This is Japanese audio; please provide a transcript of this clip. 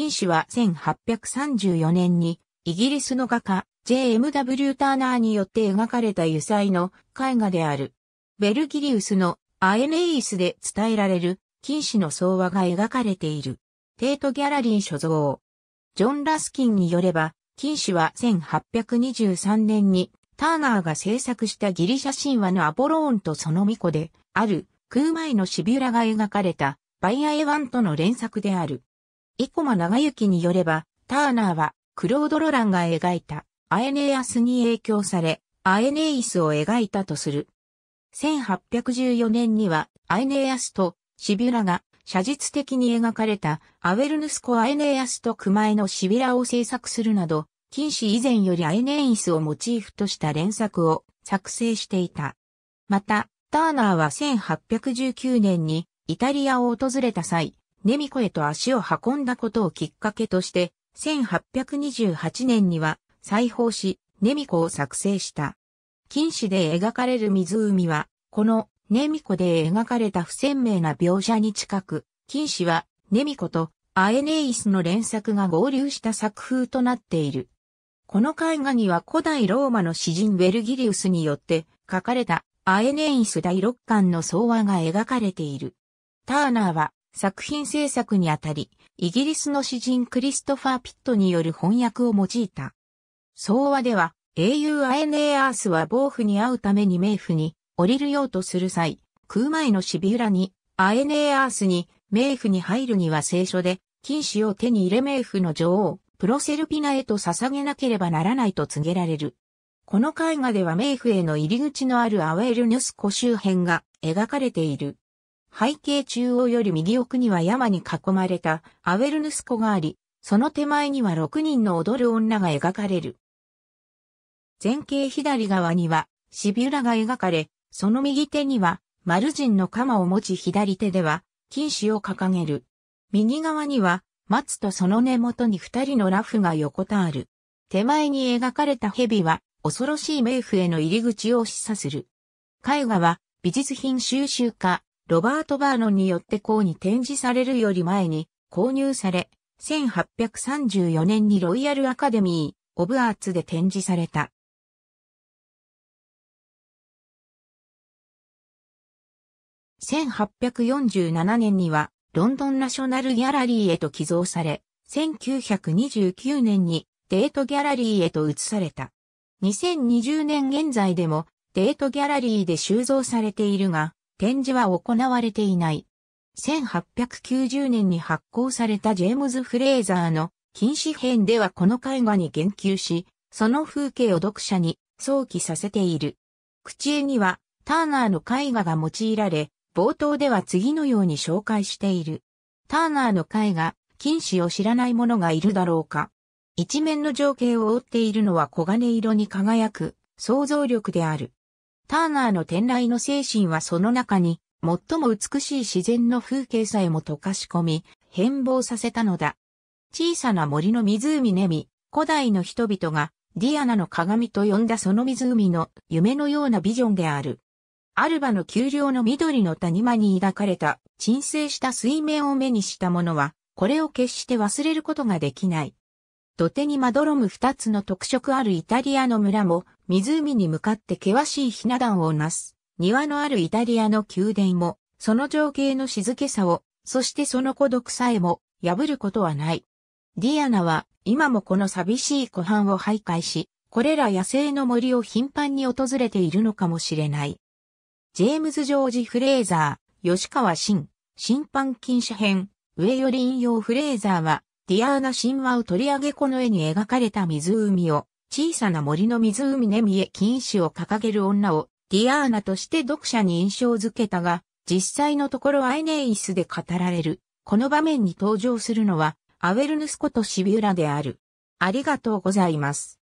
金氏は1834年にイギリスの画家 JMW ターナーによって描かれた油彩の絵画である。ベルギリウスのアエネイスで伝えられる金氏の相話が描かれている。テートギャラリー所蔵。ジョン・ラスキンによれば、金氏は1823年にターナーが制作したギリシャ神話のアポローンとその巫女である空前のシビュラが描かれたバイアエワンとの連作である。生駒長幸によれば、ターナーは、クロード・ロランが描いた、アエネアスに影響され、アエネイスを描いたとする。1814年には、アエネアスとシビラが写実的に描かれたアウェルヌスコ・アエネアスとクマエのシビラを制作するなど、近視以前よりアエネイスをモチーフとした連作を作成していた。また、ターナーは1819年にイタリアを訪れた際、ネミコへと足を運んだことをきっかけとして、1828年には裁縫し、ネミコを作成した。近視で描かれる湖は、このネミコで描かれた不鮮明な描写に近く、近視はネミコとアエネイスの連作が合流した作風となっている。この絵画には古代ローマの詩人ウェルギリウスによって書かれたアエネイス第6巻の総和が描かれている。ターナーは作品制作にあたり、イギリスの詩人クリストファー・ピットによる翻訳を用いた。総話では、英雄アエネーアースは暴風に会うために冥府に降りるようとする際、空前のシビュに、アエネーアースに冥府に入るには聖書で、禁止を手に入れ冥府の女王、プロセルピナへと捧げなければならないと告げられる。この絵画では冥府への入り口のあるアウェルヌス湖周辺が描かれている。背景中央より右奥には山に囲まれたアウェルヌス湖があり、その手前には6人の踊る女が描かれる。前景左側にはシビュラが描かれ、その右手には丸人の鎌を持ち左手では金糸を掲げる。右側には松とその根元に二人のラフが横たわる。手前に描かれた蛇は恐ろしい冥府への入り口を示唆する。絵画は美術品収集家ロバート・バーノンによってうに展示されるより前に購入され、1834年にロイヤル・アカデミー・オブ・アーツで展示された。1847年にはロンドンナショナルギャラリーへと寄贈され、1929年にデートギャラリーへと移された。2020年現在でもデートギャラリーで収蔵されているが、展示は行われていない。1890年に発行されたジェームズ・フレーザーの禁止編ではこの絵画に言及し、その風景を読者に想起させている。口絵にはターナーの絵画が用いられ、冒頭では次のように紹介している。ターナーの絵画、禁止を知らない者がいるだろうか。一面の情景を覆っているのは黄金色に輝く想像力である。ターナーの天雷の精神はその中に、最も美しい自然の風景さえも溶かし込み、変貌させたのだ。小さな森の湖ネミ、古代の人々がディアナの鏡と呼んだその湖の夢のようなビジョンである。アルバの丘陵の緑の谷間に抱かれた沈静した水面を目にした者は、これを決して忘れることができない。土手にまどろむ二つの特色あるイタリアの村も、湖に向かって険しいひな壇をなす、庭のあるイタリアの宮殿も、その情景の静けさを、そしてその孤独さえも、破ることはない。ディアナは、今もこの寂しい湖畔を徘徊し、これら野生の森を頻繁に訪れているのかもしれない。ジェームズ・ジョージ・フレーザー、吉川新、審判禁止編、上より引用フレーザーは、ディアーナ神話を取り上げこの絵に描かれた湖を小さな森の湖ネミエ禁止を掲げる女をディアーナとして読者に印象づけたが、実際のところアイネイスで語られる、この場面に登場するのは、アウェルヌスことシビュラである。ありがとうございます。